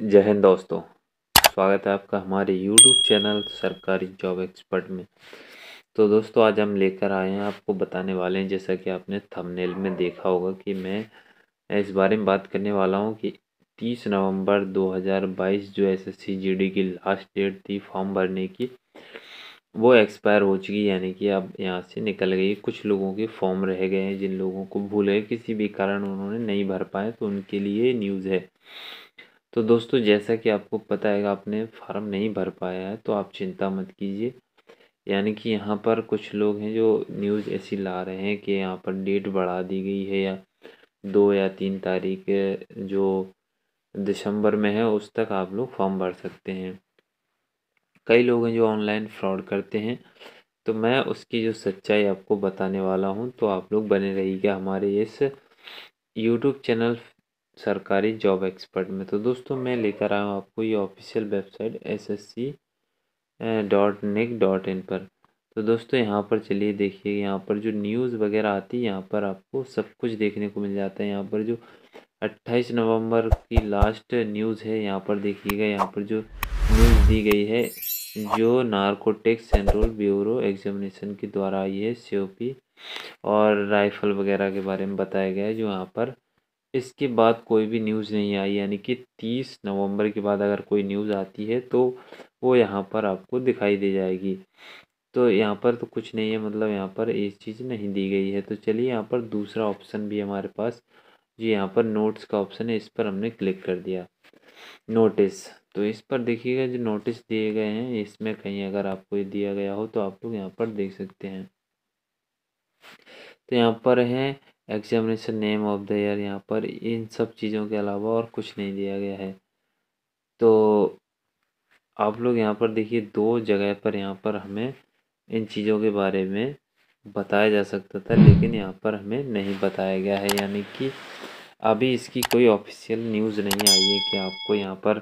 जय हिंद दोस्तों स्वागत है आपका हमारे यूट्यूब चैनल सरकारी जॉब एक्सपर्ट में तो दोस्तों आज हम लेकर आए हैं आपको बताने वाले हैं जैसा कि आपने थंबनेल में देखा होगा कि मैं इस बारे में बात करने वाला हूं कि 30 नवंबर 2022 जो एसएससी जीडी की लास्ट डेट थी फॉर्म भरने की वो एक्सपायर हो चुकी यानी कि अब यहाँ से निकल गई कुछ लोगों के फॉर्म रह गए हैं जिन लोगों को भूल गए किसी भी कारण उन्होंने नहीं भर पाए तो उनके लिए न्यूज़ है तो दोस्तों जैसा कि आपको पता है आपने फार्म नहीं भर पाया है तो आप चिंता मत कीजिए यानी कि यहाँ पर कुछ लोग हैं जो न्यूज़ ऐसी ला रहे हैं कि यहाँ पर डेट बढ़ा दी गई है या दो या तीन तारीख जो दिसंबर में है उस तक आप लोग फॉर्म भर सकते हैं कई लोग हैं जो ऑनलाइन फ्रॉड करते हैं तो मैं उसकी जो सच्चाई आपको बताने वाला हूँ तो आप लोग बने रहिएगा हमारे इस यूट्यूब चैनल सरकारी जॉब एक्सपर्ट में तो दोस्तों मैं लेकर आया हूँ आपको ये official website S S C dot nic dot in पर तो दोस्तों यहाँ पर चलिए देखिए यहाँ पर जो न्यूज़ वगैरह आती है यहाँ पर आपको सब कुछ देखने को मिल जाता है यहाँ पर जो 28 नवंबर की लास्ट न्यूज़ है यहाँ पर देखिएगा यहाँ पर जो न्यूज़ दी गई है जो नार्कोटिक्स सेंट्रल ब्यूरो एग्जामिनेशन के द्वारा आई है सी और राइफल वगैरह के बारे में बताया गया है जो यहाँ पर इसके बाद कोई भी न्यूज़ नहीं आई यानी कि तीस नवंबर के बाद अगर कोई न्यूज़ आती है तो वो यहाँ पर आपको दिखाई दे जाएगी तो यहाँ पर तो कुछ नहीं है मतलब यहाँ पर ये चीज़ नहीं दी गई है तो चलिए यहाँ पर दूसरा ऑप्शन भी हमारे पास जी यहाँ पर नोट्स का ऑप्शन है इस पर हमने क्लिक कर दिया नोटिस तो इस पर देखिएगा जो नोटिस दिए गए हैं इसमें कहीं अगर आपको ये दिया गया हो तो आप लोग यहाँ पर देख सकते हैं तो यहाँ पर है examination name of the year यहाँ पर इन सब चीज़ों के अलावा और कुछ नहीं दिया गया है तो आप लोग यहाँ पर देखिए दो जगह पर यहाँ पर हमें इन चीज़ों के बारे में बताया जा सकता था लेकिन यहाँ पर हमें नहीं बताया गया है यानी कि अभी इसकी कोई ऑफिशियल न्यूज़ नहीं आई है कि आपको यहाँ पर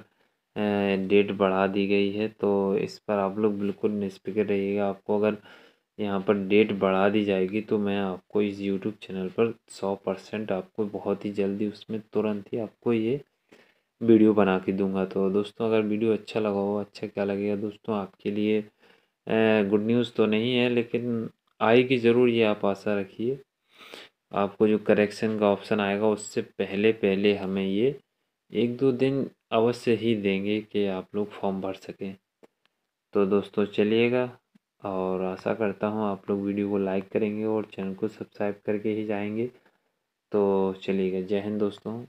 डेट बढ़ा दी गई है तो इस पर आप लोग बिल्कुल निस्पिकर रहिएगा आपको अगर यहाँ पर डेट बढ़ा दी जाएगी तो मैं आपको इस यूट्यूब चैनल पर सौ परसेंट आपको बहुत ही जल्दी उसमें तुरंत ही आपको ये वीडियो बना के दूंगा तो दोस्तों अगर वीडियो अच्छा लगा हो अच्छा क्या लगेगा दोस्तों आपके लिए गुड न्यूज़ तो नहीं है लेकिन आएगी ज़रूर ये आप आशा रखिए आपको जो करेक्शन का ऑप्शन आएगा उससे पहले पहले हमें ये एक दो दिन अवश्य ही देंगे कि आप लोग फॉर्म भर सकें तो दोस्तों चलिएगा और आशा करता हूँ आप लोग वीडियो को लाइक करेंगे और चैनल को सब्सक्राइब करके ही जाएंगे तो चलिएगा जय हिंद दोस्तों